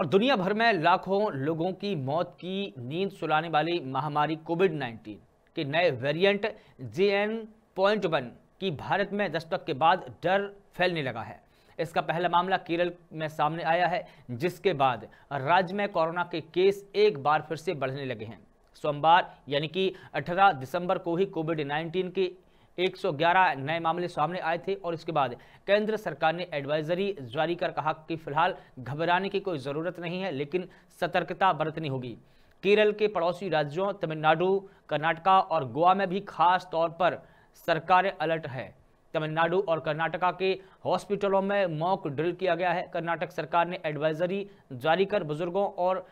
और दुनिया भर में लाखों लोगों की मौत की नींद सुलाने वाली महामारी कोविड 19 के नए variant J N point one की भारत में दस्तक के बाद डर फैलने लगा है इसका पहला मामला केरल में सामने आया है जिसके बाद राज्य में कोरोना के केस एक बार फिर से बढ़ने लगे हैं सोमवार यानी कि 18 दिसंबर को ही कोविड 19 के 111 नए मामले सामने आए थे और इसके बाद केंद्र सरकार ने एडवाइजरी जारी कर कहा कि फिलहाल घबराने की कोई ज़रूरत नहीं है लेकिन सतर्कता बरतनी होगी केरल के पड़ोसी राज्यों तमिलनाडु कर्नाटका और गोवा में भी खास तौर पर सरकारें अलर्ट है तमिलनाडु और कर्नाटका के हॉस्पिटलों में मॉक ड्रिल किया गया है कर्नाटक सरकार ने एडवाइजरी जारी कर बुजुर्गों और